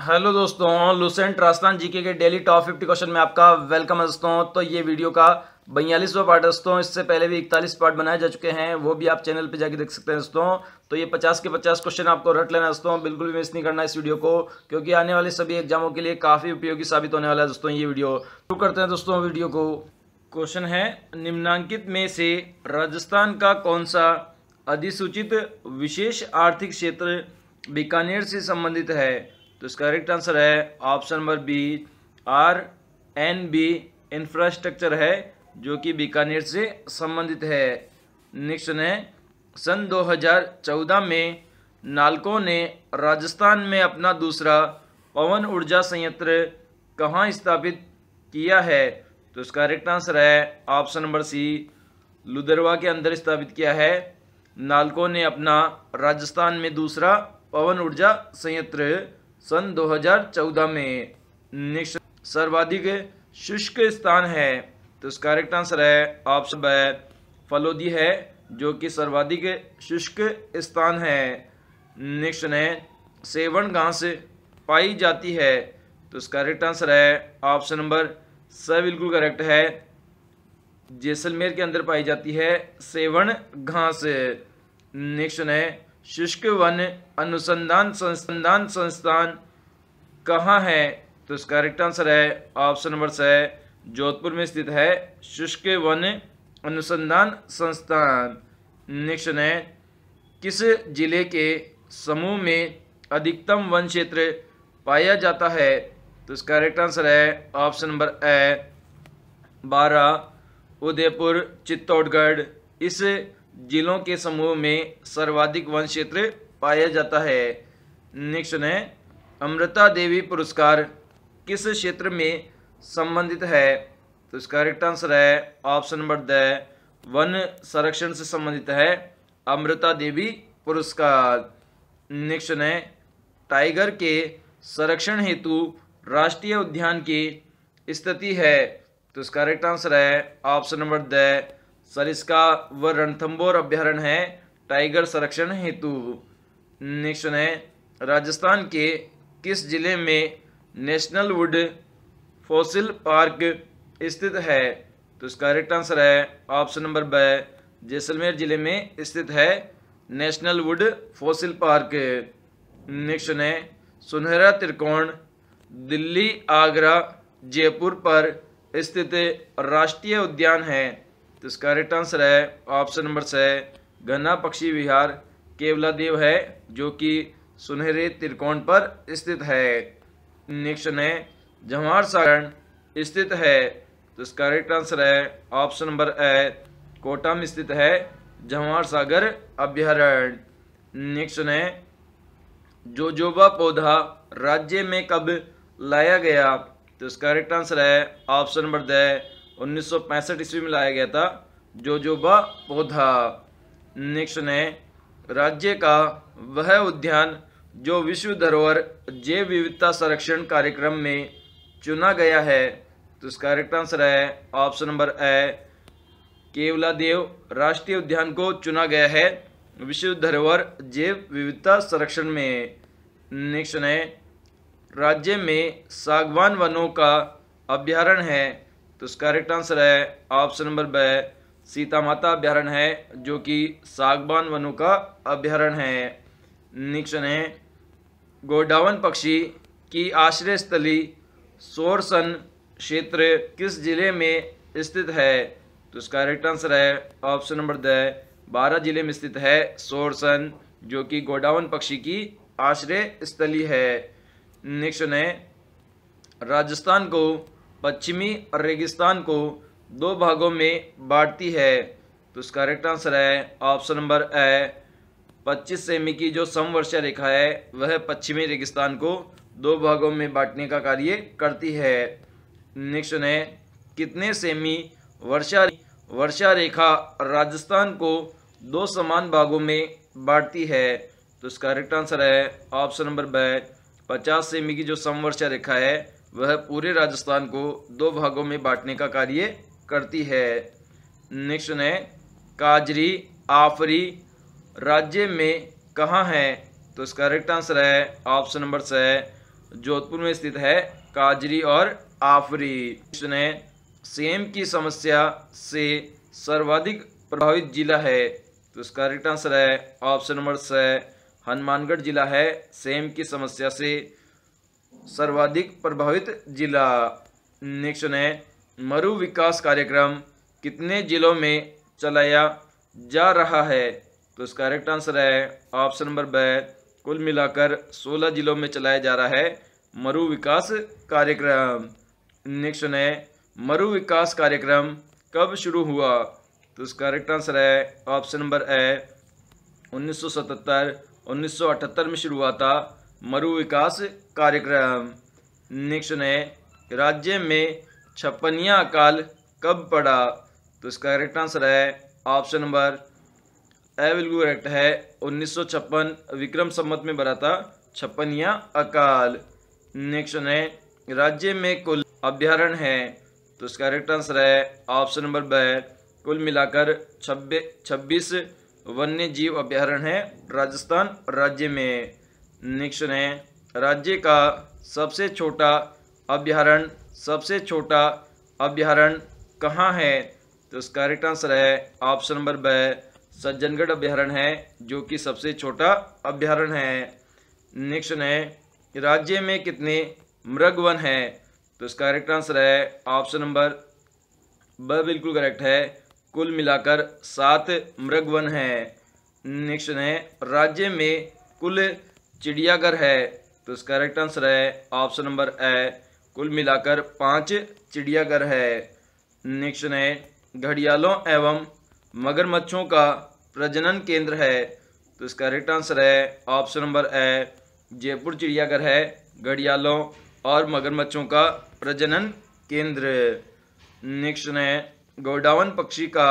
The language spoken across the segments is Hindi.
हेलो दोस्तों लुसेंट राजस्थान जीके के डेली टॉप फिफ्टी क्वेश्चन में आपका वेलकम है दोस्तों तो ये वीडियो का बयालीसवा पार्ट दोस्तों इससे पहले भी इकतालीस पार्ट बनाए जा चुके हैं वो भी आप चैनल पे जाके देख सकते हैं दोस्तों तो ये पचास के पचास क्वेश्चन आपको रट लेना दोस्तों बिल्कुल भी मिस नहीं करना इस वीडियो को क्योंकि आने वाले सभी एग्जामों के लिए काफ़ी उपयोगी साबित होने वाला है दोस्तों ये वीडियो शुरू करते हैं दोस्तों वीडियो को क्वेश्चन है निम्नांकित में से राजस्थान का कौन सा अधिसूचित विशेष आर्थिक क्षेत्र बीकानेर से संबंधित है तो इसका करेक्ट आंसर है option number B R N B infrastructure है जो कि बीकानेर से संबंधित है नेक्स्ट है सन 2014 में नालको ने राजस्थान में अपना दूसरा पवन ऊर्जा संयंत्र कहाँ स्थापित किया है तो इसका करेक्ट आंसर है ऑप्शन नंबर सी लुदरवा के अंदर स्थापित किया है नालको ने अपना राजस्थान में दूसरा पवन ऊर्जा संयंत्र सन 2014 में निक्श सर्वाधिक शुष्क स्थान है तो इसका करेक्ट आंसर है ऑप्शन है फलोदी है जो कि सर्वाधिक शुष्क स्थान है नेक्स्ट है सेवन घास पाई जाती है तो इसका करेक्ट आंसर है ऑप्शन नंबर स बिल्कुल करेक्ट है जैसलमेर के अंदर पाई जाती है सेवन घास नेक्स्ट है शुष्क वन अनुसंधान संस्थान संस्थान कहाँ है तो इसका करेक्ट आंसर है ऑप्शन नंबर स जोधपुर में स्थित है शुष्क वन अनुसंधान संस्थान नेक्स्ट है किस जिले के समूह में अधिकतम वन क्षेत्र पाया जाता है तो इसका करेक्ट आंसर है ऑप्शन नंबर ए बारह उदयपुर चित्तौड़गढ़ इस जिलों के समूह में सर्वाधिक वन क्षेत्र पाया जाता है नेक्स्ट है अमृता देवी पुरस्कार किस क्षेत्र में संबंधित है तो इसका करेक्ट आंसर है ऑप्शन नंबर द वन संरक्षण से संबंधित है अमृता देवी पुरस्कार नेक्स्ट है टाइगर के संरक्षण हेतु राष्ट्रीय उद्यान की स्थिति है तो इसका करेक्ट आंसर है ऑप्शन नंबर द सर इसका व रणथम्बोर अभ्यारण है टाइगर संरक्षण हेतु नेक्स्ट है राजस्थान के किस जिले में नेशनल वुड फॉसिल पार्क स्थित है तो इसका करेक्ट आंसर है ऑप्शन नंबर ब जैसलमेर जिले में स्थित है national wood fossil park next है सुनहरा त्रिकोण दिल्ली आगरा जयपुर पर स्थित राष्ट्रीय उद्यान है तो इसका राइट आंसर है ऑप्शन नंबर छः गन्ना पक्षी विहार देव है जो कि सुनहरे त्रिकोण पर स्थित है नेक्स्ट है जवाहर सागरण स्थित है तो इसका राइट आंसर है ऑप्शन नंबर ए कोटा में स्थित है जवाहर सागर अभ्यारण्य नेक्स्ट है जोजोबा पौधा राज्य में कब लाया गया तो इसका राइट आंसर है ऑप्शन नंबर द उन्नीस सौ पैंसठ ईस्वी में लाया गया था जोजोबा पौधा नेक्स्ट ने राज्य का वह उद्यान जो विश्व धरोहर जैव विविधता संरक्षण कार्यक्रम में चुना गया है तो इसका करेक्ट आंसर है option number A Keoladeo राष्ट्रीय उद्यान को चुना गया है विश्व धरोहर जैव विविधता संरक्षण में नेक्स्ट है राज्य में सागवान वनों का अभ्यारण है तो इसका करेक्ट आंसर है ऑप्शन नंबर ब सीता माता अभ्यारण है जो कि सागबान वनों का अभ्यारण है निक्षण है गोडावन पक्षी की आश्रय स्थली सोरसन क्षेत्र किस जिले में स्थित है तो इसका करेक्ट आंसर है ऑप्शन नंबर द बारह जिले में स्थित है सोरसन जो कि गोडावन पक्षी की आश्रय स्थली है नेक्स्ट है राजस्थान को पश्चिमी और रेगिस्तान को दो भागों में बांटती है तो इसका करेक्ट आंसर है ऑप्शन नंबर ए 25 सेमी की जो समवर्षा रेखा है वह पश्चिमी रेगिस्तान को दो भागों में बांटने का कार्य करती है नेक्स्ट है कितने सेमी वर्षा वर्षा रेखा राजस्थान को दो समान भागों में बांटती है तो इसका करेक्ट आंसर है ऑप्शन नंबर ब पचास सेमी की जो समवर्षा रेखा है वह पूरे राजस्थान को दो भागों में बांटने का कार्य करती है नेक्स्ट है काजरी आफरी राज्य में कहाँ है तो इसका करेक्ट आंसर है ऑप्शन नंबर स जोधपुर में स्थित है काजरी और आफरी ने सेम की समस्या से सर्वाधिक प्रभावित जिला है तो इसका करेक्ट आंसर है ऑप्शन नंबर स हनुमानगढ़ जिला है सेम की समस्या से सर्वाधिक प्रभावित जिला नेक्स्ट है मरु विकास कार्यक्रम कितने जिलों में चलाया जा रहा है तो इसका करेक्ट आंसर है ऑप्शन नंबर ब कुल मिलाकर 16 जिलों में चलाया जा रहा है मरु विकास कार्यक्रम नेक्स्ट है मरु विकास कार्यक्रम कब शुरू हुआ तो इसका करेक्ट आंसर है ऑप्शन नंबर ए 1977 1978 में शुरू हुआ था मरु विकास कार्यक्रम नेक्स्ट है राज्य में छप्पनिया अकाल कब पड़ा तो इसका करेक्ट आंसर है ऑप्शन नंबर ए बिल्कुल करेक्ट है उन्नीस विक्रम सम्मत में भरा था छप्पनिया अकाल नेक्स्ट है राज्य में कुल अभ्यारण है तो इसका करेक्ट आंसर है ऑप्शन नंबर ब कुल मिलाकर छब्बीस वन्य जीव अभ्यारण है राजस्थान राज्य में नेक्स्ट है राज्य का सबसे छोटा अभ्यारण सबसे छोटा अभ्यारण कहाँ है तो इसका करेक्ट आंसर है ऑप्शन नंबर ब सज्जनगढ़ अभ्यारण है जो कि सबसे छोटा अभ्यारण है नेक्स्ट है राज्य में कितने मृग वन है तो इसका करेक्ट आंसर है ऑप्शन नंबर ब बिल्कुल करेक्ट है कुल मिलाकर सात मृग वन है नेक्स्ट है राज्य में कुल चिड़ियाघर है तो इसका करेक्ट आंसर है ऑप्शन नंबर ए कुल मिलाकर पांच चिड़ियाघर है नेक्स्ट है घड़ियालों एवं मगरमच्छों का प्रजनन केंद्र है तो इसका करेक्ट आंसर है ऑप्शन नंबर ए जयपुर चिड़ियाघर है घड़ियालों और मगरमच्छों का प्रजनन केंद्र नेक्स्ट है गोडावन पक्षी का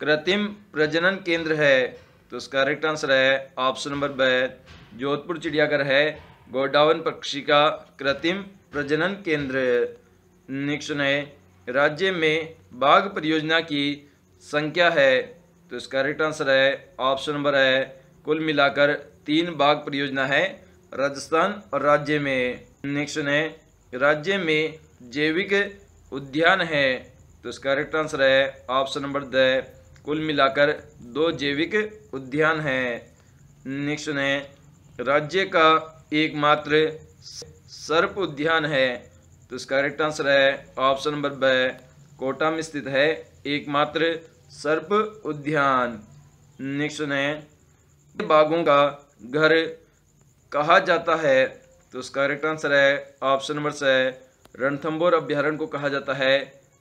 कृत्रिम प्रजनन केंद्र है तो इसका करेक्ट आंसर है ऑप्शन नंबर ब जोधपुर चिड़ियाघर है गोडावन पक्षी का कृत्रिम प्रजनन केंद्र निरीक्षण है राज्य में बाघ परियोजना की संख्या है तो इसका राइट आंसर है ऑप्शन नंबर है कुल मिलाकर तीन बाघ परियोजना है राजस्थान और राज्य में निरीक्षण है राज्य में जैविक उद्यान है तो इसका राइट आंसर है ऑप्शन नंबर द कुल मिलाकर दो जैविक उद्यान है नेक्स्ट है राज्य का एकमात्र सर्प उद्यान है तो इसका करेक्ट आंसर है ऑप्शन नंबर ब कोटा में स्थित है एकमात्र सर्प उद्यान नेक्स्ट है बाघों का घर कहा जाता है तो उसका करेक्ट आंसर है ऑप्शन नंबर स रणथंबोर अभ्यारण को कहा जाता है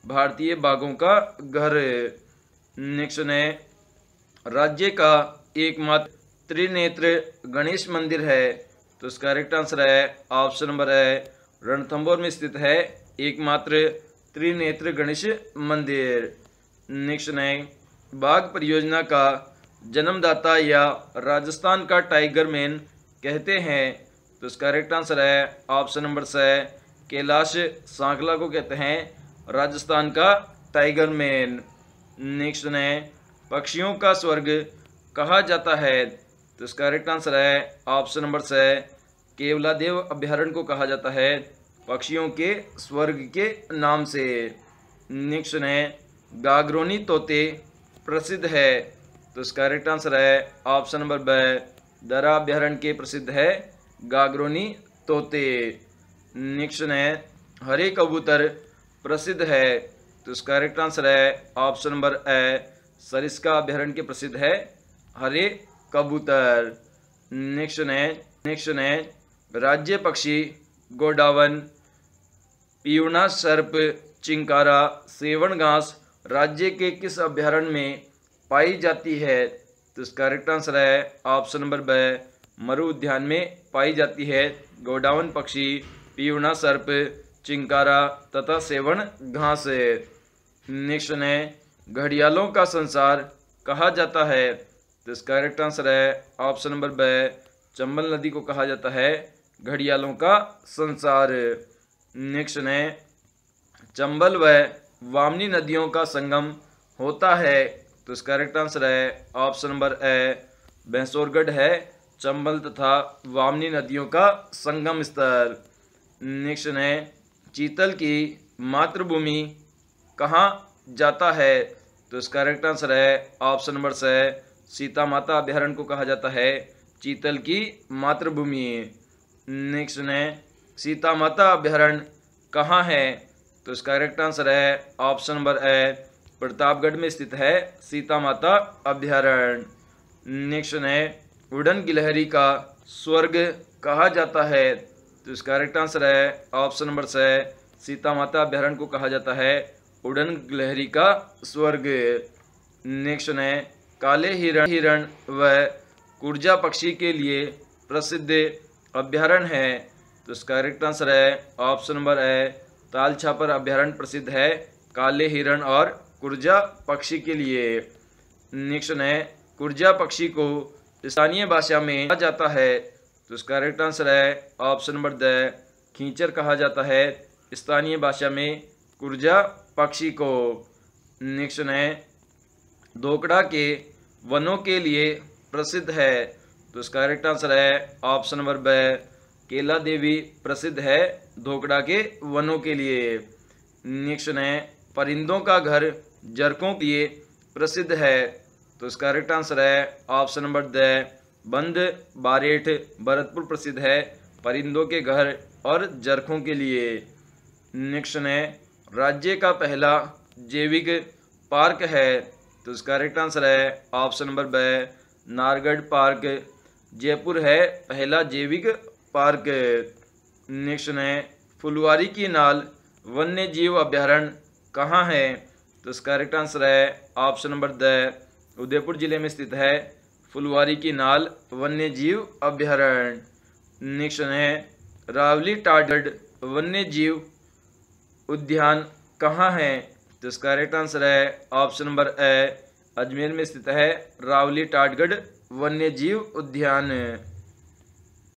भारतीय बाघों का घर नेक्स्ट है राज्य का एकमात्र त्रिनेत्र गणेश मंदिर है तो इसका करेक्ट आंसर है ऑप्शन नंबर है रणथंबोर में स्थित है एकमात्र त्रिनेत्र गणेश मंदिर नेक्स्ट है बाघ परियोजना का जन्मदाता या राजस्थान का टाइगर मैन कहते हैं तो इसका करेक्ट आंसर है ऑप्शन नंबर स कैलाश सांकला को कहते हैं राजस्थान का टाइगर मैन नेक्स्ट है पक्षियों का स्वर्ग कहा जाता है तो इसका करेक्ट आंसर है ऑप्शन नंबर केवला केवलादेव अभ्यारण्य को कहा जाता है पक्षियों के स्वर्ग के नाम से नेक्स्ट है गागरोनी तोते प्रसिद्ध है तो इसका करेक्ट आंसर है ऑप्शन नंबर ब दरा अभ्यारण्य के प्रसिद्ध है गागरोनी तोते नेक्स्ट है हरे कबूतर प्रसिद्ध है तो इसका करेक्ट आंसर है ऑप्शन नंबर ए सरिस्का अभ्यारण्य के प्रसिद्ध है हरे कबूतर नेक्स्ट है नेक्स्ट है राज्य पक्षी गोडावन पीवना सर्प चिंकारा सेवन घास राज्य के किस अभ्यारण्य में पाई जाती है तो इसका करेक्ट आंसर है ऑप्शन नंबर ब मरु उद्यान में पाई जाती है गोडावन पक्षी पीवना सर्प चिंकारा तथा सेवन घास नेक्स्ट है घड़ियालों का संसार कहा जाता है तो इसका करेक्ट आंसर है ऑप्शन नंबर ब चंबल नदी को कहा जाता है घड़ियालों का संसार नेक्स्ट है चंबल व वामनी नदियों का संगम होता है तो इसका करेक्ट आंसर है ऑप्शन नंबर ए भैंसोरगढ़ है चंबल तथा वामनी नदियों का संगम स्थल नेक्स्ट है चीतल की मातृभूमि कहाँ जाता है तो इसका करेक्ट आंसर है ऑप्शन नंबर से सीता माता अभ्यारण्य को कहा जाता है चीतल की मातृभूमि नेक्स्ट ने सीता माता अभ्यारण्य कहाँ है तो इसका करेक्ट आंसर है ऑप्शन नंबर ए प्रतापगढ़ में स्थित है सीता माता अभ्यारण नेक्स्ट है उड़न गिलहरी का स्वर्ग कहा जाता है तो इसका करेक्ट आंसर है ऑप्शन नंबर से सीता माता अभ्यारण्य को कहा जाता है उड़न गिलहरी का स्वर्ग नेक्स्ट है काले हिरण हिरण व कुर्जा पक्षी के लिए प्रसिद्ध अभ्यारण है तो इसका करेक्ट आंसर है option number A Tal Chhapar अभ्यारण प्रसिद्ध है काले हिरण और कुर्जा पक्षी के लिए नेक्स्ट है कुर्जा पक्षी को स्थानीय भाषा में कहा जाता है तो इसका करेक्ट आंसर है ऑप्शन नंबर द खींचर कहा जाता है स्थानीय भाषा में कुर्जा पक्षी को नेक्स्ट है धोकड़ा के वनों के लिए प्रसिद्ध है तो इसका करेक्ट आंसर है ऑप्शन नंबर ब केला देवी प्रसिद्ध है धोकड़ा के वनों के लिए नेक्स्ट है परिंदों का घर जरकों के लिए प्रसिद्ध है तो इसका करेक्ट आंसर है ऑप्शन नंबर द बंद बारेठ भरतपुर प्रसिद्ध है परिंदों के घर और जरखों के लिए नेक्स्ट है राज्य का पहला जैविक पार्क है तो इसका करेक्ट आंसर है ऑप्शन नंबर ब नारगढ़ पार्क जयपुर है पहला जैविक पार्क नेक्स्ट है फुलवारी की नाल वन्य जीव अभ्यारण्य कहाँ है तो इसका करेक्ट आंसर है ऑप्शन नंबर द उदयपुर जिले में स्थित है फुलवारी की नाल वन्य जीव अभ्यारण्य नेक्स्ट है रावली टाडड वन्य जीव उद्यान कहाँ है तो इसका करेक्ट आंसर है ऑप्शन नंबर ए अजमेर में स्थित है रावली टाटगढ़ वन्य जीव उद्यान